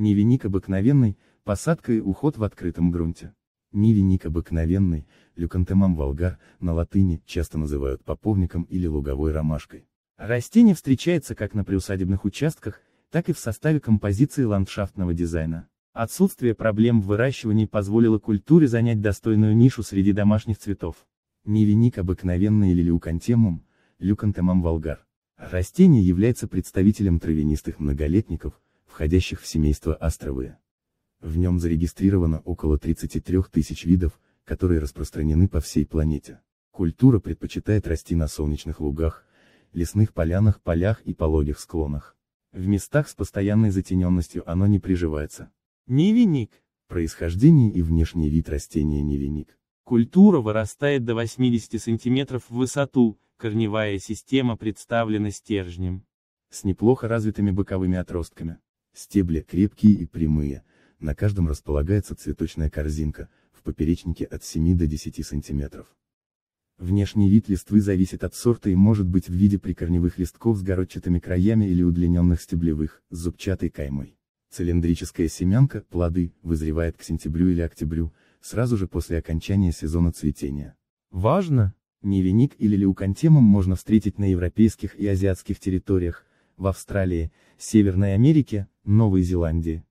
Невеник обыкновенный, посадка и уход в открытом грунте. Нивеник обыкновенный, люкантемам волгар, на латыни, часто называют поповником или луговой ромашкой. Растение встречается как на приусадебных участках, так и в составе композиции ландшафтного дизайна. Отсутствие проблем в выращивании позволило культуре занять достойную нишу среди домашних цветов. Нивеник обыкновенный или люкантемум, люкантемам волгар. Растение является представителем травянистых многолетников, входящих в семейство Астровые. В нем зарегистрировано около 33 тысяч видов, которые распространены по всей планете. Культура предпочитает расти на солнечных лугах, лесных полянах, полях и пологих склонах. В местах с постоянной затененностью оно не приживается. Невиник. Происхождение и внешний вид растения невиник. Культура вырастает до 80 сантиметров в высоту, корневая система представлена стержнем. С неплохо развитыми боковыми отростками. Стебли крепкие и прямые, на каждом располагается цветочная корзинка, в поперечнике от 7 до 10 сантиметров. Внешний вид листвы зависит от сорта и может быть в виде прикорневых листков с городчатыми краями или удлиненных стеблевых, с зубчатой каймой. Цилиндрическая семянка, плоды, вызревает к сентябрю или октябрю, сразу же после окончания сезона цветения. Важно! Невеник или леукантемум можно встретить на европейских и азиатских территориях, в Австралии, Северной Америке, Новой Зеландии.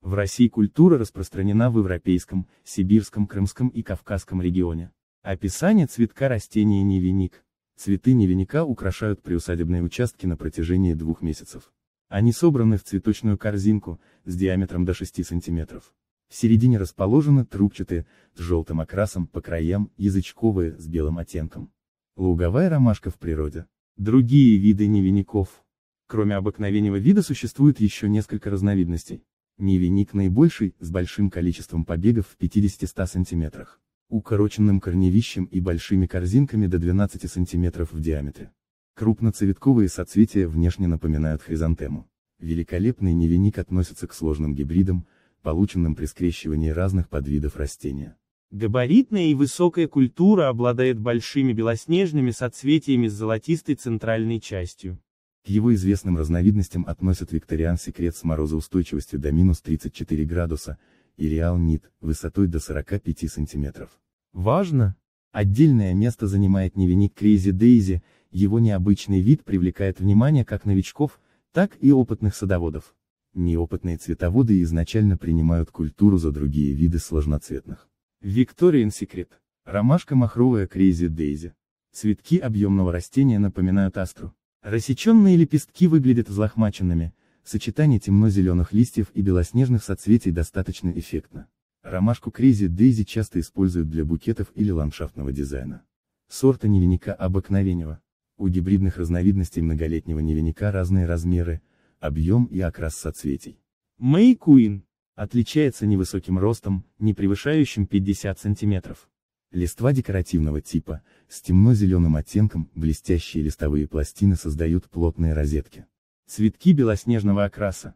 В России культура распространена в европейском, сибирском, крымском и кавказском регионе. Описание цветка растения невиник. Цветы невиника украшают приусадебные участки на протяжении двух месяцев. Они собраны в цветочную корзинку, с диаметром до 6 см. В середине расположены трубчатые, с желтым окрасом по краям, язычковые, с белым оттенком. Луговая ромашка в природе. Другие виды невиников. Кроме обыкновенного вида существует еще несколько разновидностей. Невиник наибольший, с большим количеством побегов в 50-100 см. Укороченным корневищем и большими корзинками до 12 см в диаметре. Крупноцветковые соцветия внешне напоминают хризантему. Великолепный невиник относится к сложным гибридам, полученным при скрещивании разных подвидов растения. Габаритная и высокая культура обладает большими белоснежными соцветиями с золотистой центральной частью его известным разновидностям относят Викториан секрет с морозоустойчивостью до минус 34 градуса, и Реал Нит, высотой до 45 сантиметров. Важно! Отдельное место занимает невиник Крейзи Дейзи, его необычный вид привлекает внимание как новичков, так и опытных садоводов. Неопытные цветоводы изначально принимают культуру за другие виды сложноцветных. Викториан секрет. Ромашка махровая Крейзи Дейзи. Цветки объемного растения напоминают астру. Рассеченные лепестки выглядят взлохмаченными, сочетание темно-зеленых листьев и белоснежных соцветий достаточно эффектно. Ромашку Кризи Дейзи часто используют для букетов или ландшафтного дизайна. Сорта невиника обыкновенного. У гибридных разновидностей многолетнего невиника разные размеры, объем и окрас соцветий. Мэй Куин отличается невысоким ростом, не превышающим 50 сантиметров. Листва декоративного типа, с темно-зеленым оттенком, блестящие листовые пластины создают плотные розетки. Цветки белоснежного окраса.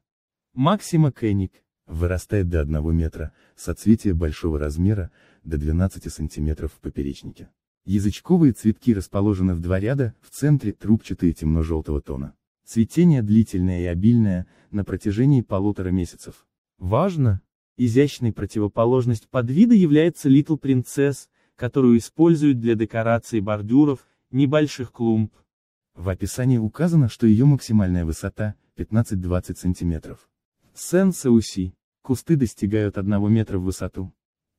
Максима кэник. Вырастает до 1 метра, соцветие большого размера, до 12 сантиметров в поперечнике. Язычковые цветки расположены в два ряда, в центре трубчатые темно-желтого тона. Цветение длительное и обильное, на протяжении полутора месяцев. Важно! Изящной противоположность подвида является Little Princess, которую используют для декорации бордюров, небольших клумб. В описании указано, что ее максимальная высота 15-20 см. Сенсеуси. Кусты достигают 1 метра в высоту.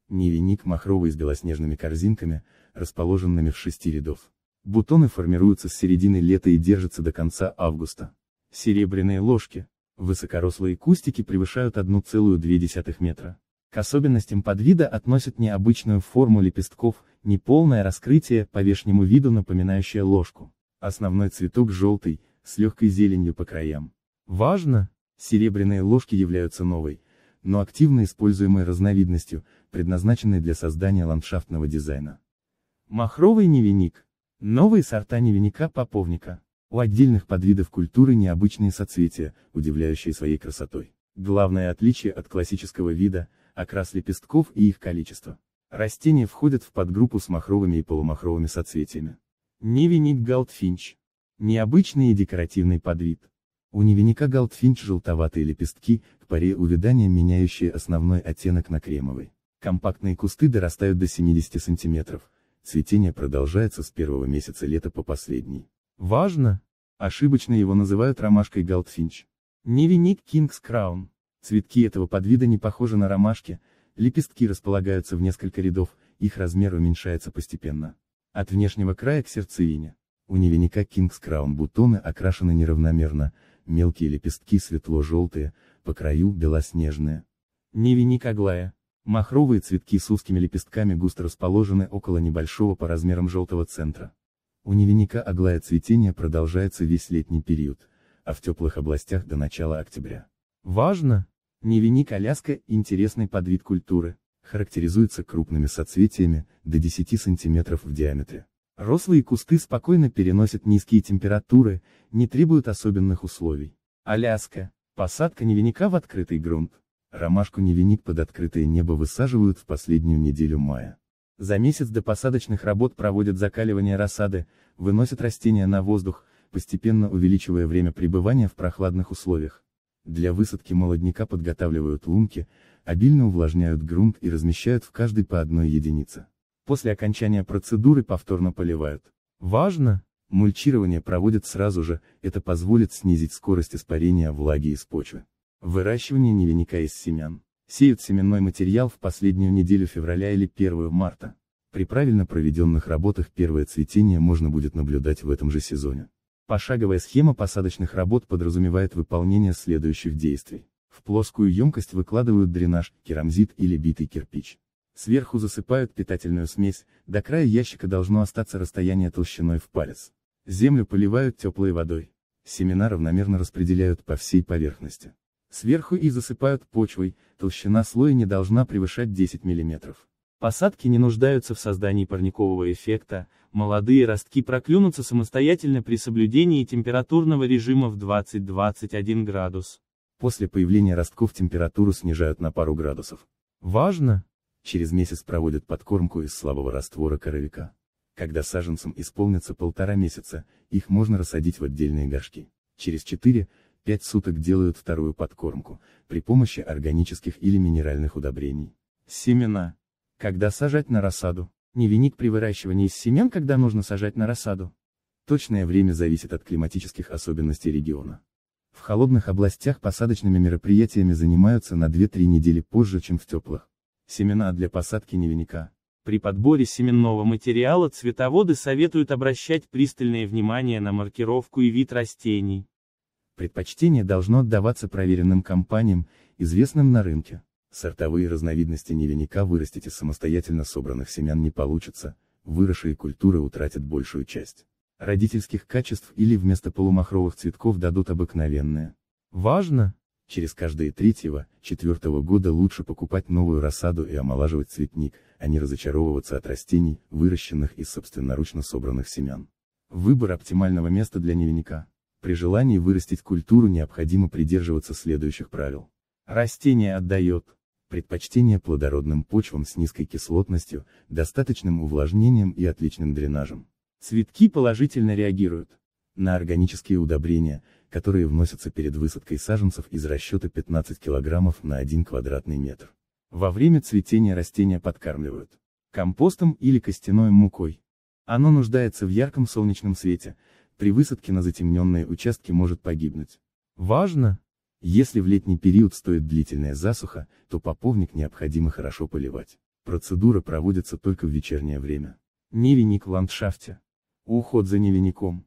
Невеник махровый с белоснежными корзинками, расположенными в шести рядов. Бутоны формируются с середины лета и держатся до конца августа. Серебряные ложки. Высокорослые кустики превышают 1,2 метра. К особенностям подвида относят необычную форму лепестков, неполное раскрытие, по внешнему виду напоминающее ложку. Основной цветок желтый, с легкой зеленью по краям. Важно! Серебряные ложки являются новой, но активно используемой разновидностью, предназначенной для создания ландшафтного дизайна. Махровый невиник. Новые сорта невиника поповника. У отдельных подвидов культуры необычные соцветия, удивляющие своей красотой. Главное отличие от классического вида – окрас лепестков и их количество. Растения входят в подгруппу с махровыми и полумахровыми соцветиями. Невеник галдфинч. Необычный и декоративный подвид. У невиника галдфинч желтоватые лепестки, к паре увядания меняющие основной оттенок на кремовый. Компактные кусты дорастают до 70 сантиметров. Цветение продолжается с первого месяца лета по последний. Важно! Ошибочно его называют ромашкой галдфинч. Невеник Кингс Краун. Цветки этого подвида не похожи на ромашки, лепестки располагаются в несколько рядов, их размер уменьшается постепенно. От внешнего края к сердцевине. У невиника King's Crown бутоны окрашены неравномерно, мелкие лепестки светло-желтые, по краю белоснежные. Невиник Аглая. Махровые цветки с узкими лепестками густо расположены около небольшого по размерам желтого центра. У невиника Аглая цветение продолжается весь летний период, а в теплых областях до начала октября. Важно, Дневник Аляска – интересный подвид культуры. Характеризуется крупными соцветиями, до 10 см в диаметре. Рослые кусты спокойно переносят низкие температуры, не требуют особенных условий. Аляска. Посадка невиника в открытый грунт. Ромашку невиник под открытое небо высаживают в последнюю неделю мая. За месяц до посадочных работ проводят закаливание рассады, выносят растения на воздух, постепенно увеличивая время пребывания в прохладных условиях. Для высадки молодняка подготавливают лунки, обильно увлажняют грунт и размещают в каждой по одной единице. После окончания процедуры повторно поливают. Важно! Мульчирование проводят сразу же, это позволит снизить скорость испарения влаги из почвы. Выращивание невиника из семян. Сеют семенной материал в последнюю неделю февраля или 1 марта. При правильно проведенных работах первое цветение можно будет наблюдать в этом же сезоне. Пошаговая схема посадочных работ подразумевает выполнение следующих действий. В плоскую емкость выкладывают дренаж, керамзит или битый кирпич. Сверху засыпают питательную смесь, до края ящика должно остаться расстояние толщиной в палец. Землю поливают теплой водой. Семена равномерно распределяют по всей поверхности. Сверху и засыпают почвой, толщина слоя не должна превышать 10 мм. Посадки не нуждаются в создании парникового эффекта, молодые ростки проклюнутся самостоятельно при соблюдении температурного режима в 20-21 градус. После появления ростков температуру снижают на пару градусов. Важно! Через месяц проводят подкормку из слабого раствора коровика. Когда саженцам исполнится полтора месяца, их можно рассадить в отдельные горшки. Через 4-5 суток делают вторую подкормку, при помощи органических или минеральных удобрений. Семена. Когда сажать на рассаду? Не винить при выращивании из семян, когда нужно сажать на рассаду. Точное время зависит от климатических особенностей региона. В холодных областях посадочными мероприятиями занимаются на 2-3 недели позже, чем в теплых. Семена для посадки невиника. При подборе семенного материала цветоводы советуют обращать пристальное внимание на маркировку и вид растений. Предпочтение должно отдаваться проверенным компаниям, известным на рынке. Сортовые разновидности невиника вырастить из самостоятельно собранных семян не получится, выросшие культуры утратят большую часть родительских качеств или вместо полумахровых цветков дадут обыкновенные. Важно! Через каждые третьего, четвертого года лучше покупать новую рассаду и омолаживать цветник, а не разочаровываться от растений, выращенных из собственноручно собранных семян. Выбор оптимального места для невиника. При желании вырастить культуру необходимо придерживаться следующих правил. Растение отдает предпочтение плодородным почвам с низкой кислотностью, достаточным увлажнением и отличным дренажем. Цветки положительно реагируют на органические удобрения, которые вносятся перед высадкой саженцев из расчета 15 кг на 1 квадратный метр. Во время цветения растения подкармливают компостом или костяной мукой. Оно нуждается в ярком солнечном свете, при высадке на затемненные участки может погибнуть. Важно, если в летний период стоит длительная засуха, то поповник необходимо хорошо поливать. Процедура проводится только в вечернее время. Невеник в ландшафте. Уход за невеником.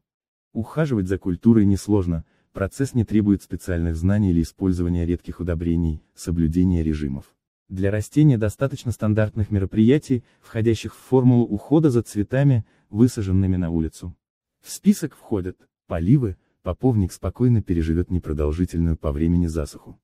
Ухаживать за культурой несложно, процесс не требует специальных знаний или использования редких удобрений, соблюдения режимов. Для растения достаточно стандартных мероприятий, входящих в формулу ухода за цветами, высаженными на улицу. В список входят поливы, Поповник спокойно переживет непродолжительную по времени засуху.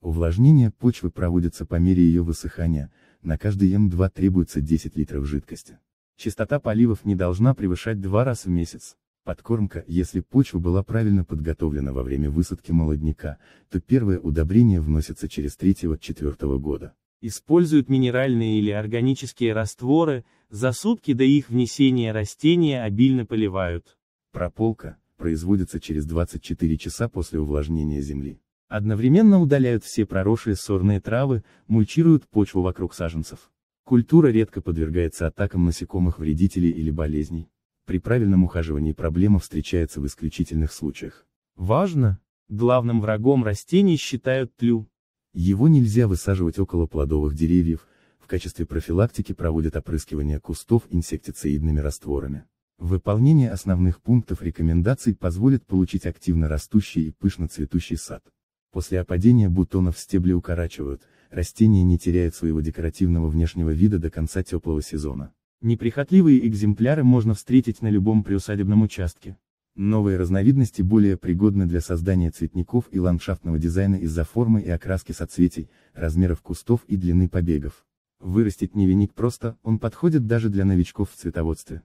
Увлажнение почвы проводится по мере ее высыхания, на каждый М2 требуется 10 литров жидкости. Частота поливов не должна превышать два раза в месяц. Подкормка, если почва была правильно подготовлена во время высадки молодняка, то первое удобрение вносится через 3-4 года. Используют минеральные или органические растворы, за сутки до их внесения растения обильно поливают. Прополка, производятся через 24 часа после увлажнения земли. Одновременно удаляют все проросшие сорные травы, мульчируют почву вокруг саженцев. Культура редко подвергается атакам насекомых вредителей или болезней. При правильном ухаживании проблема встречается в исключительных случаях. Важно! Главным врагом растений считают тлю. Его нельзя высаживать около плодовых деревьев, в качестве профилактики проводят опрыскивание кустов инсектицидными растворами. Выполнение основных пунктов рекомендаций позволит получить активно растущий и пышно цветущий сад. После опадения бутонов стебли укорачивают, растения не теряют своего декоративного внешнего вида до конца теплого сезона. Неприхотливые экземпляры можно встретить на любом приусадебном участке. Новые разновидности более пригодны для создания цветников и ландшафтного дизайна из-за формы и окраски соцветий, размеров кустов и длины побегов. Вырастить невеник просто, он подходит даже для новичков в цветоводстве.